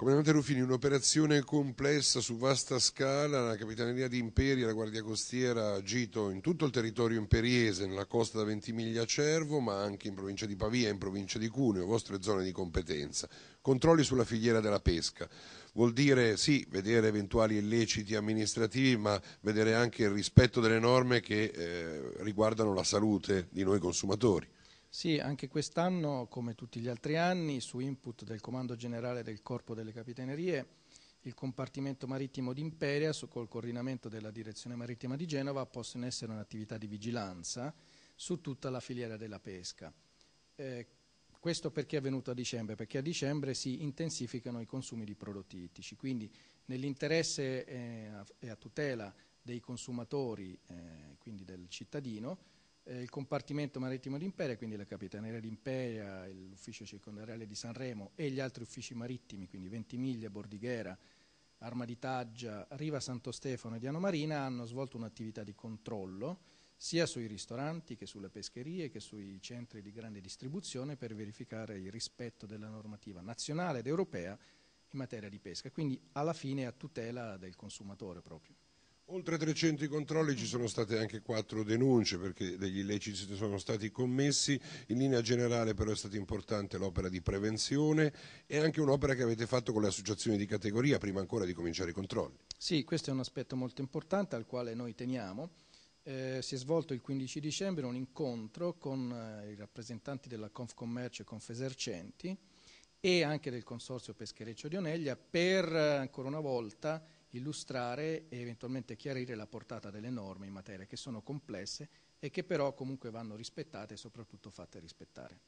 Comandante Ruffini, un'operazione complessa su vasta scala, la Capitaneria di Imperi e la Guardia Costiera ha agito in tutto il territorio imperiese, nella costa da Ventimiglia a Cervo, ma anche in provincia di Pavia e in provincia di Cuneo, vostre zone di competenza. Controlli sulla filiera della pesca. Vuol dire sì, vedere eventuali illeciti amministrativi, ma vedere anche il rispetto delle norme che eh, riguardano la salute di noi consumatori. Sì, anche quest'anno, come tutti gli altri anni, su input del Comando Generale del Corpo delle Capitanerie, il compartimento marittimo di Imperia, col coordinamento della Direzione Marittima di Genova, ha posto in essere un'attività di vigilanza su tutta la filiera della pesca. Eh, questo perché è avvenuto a dicembre? Perché a dicembre si intensificano i consumi di prodotti ittici, quindi nell'interesse eh, e a tutela dei consumatori, eh, quindi del cittadino, eh, il compartimento marittimo d'Imperia, quindi la Capitaneria d'Imperia, l'ufficio circondariale di Sanremo e gli altri uffici marittimi, quindi Ventimiglia, Bordighera, Arma di Taggia, Riva Santo Stefano e Diano Marina, hanno svolto un'attività di controllo sia sui ristoranti che sulle pescherie che sui centri di grande distribuzione per verificare il rispetto della normativa nazionale ed europea in materia di pesca, quindi alla fine a tutela del consumatore proprio. Oltre 300 i controlli, ci sono state anche 4 denunce perché degli illeciti sono stati commessi. In linea generale però è stata importante l'opera di prevenzione e anche un'opera che avete fatto con le associazioni di categoria prima ancora di cominciare i controlli. Sì, questo è un aspetto molto importante al quale noi teniamo. Eh, si è svolto il 15 dicembre un incontro con eh, i rappresentanti della Confcommercio e Confesercenti e anche del Consorzio Peschereccio di Oneglia per eh, ancora una volta illustrare e eventualmente chiarire la portata delle norme in materia, che sono complesse e che però comunque vanno rispettate e soprattutto fatte rispettare.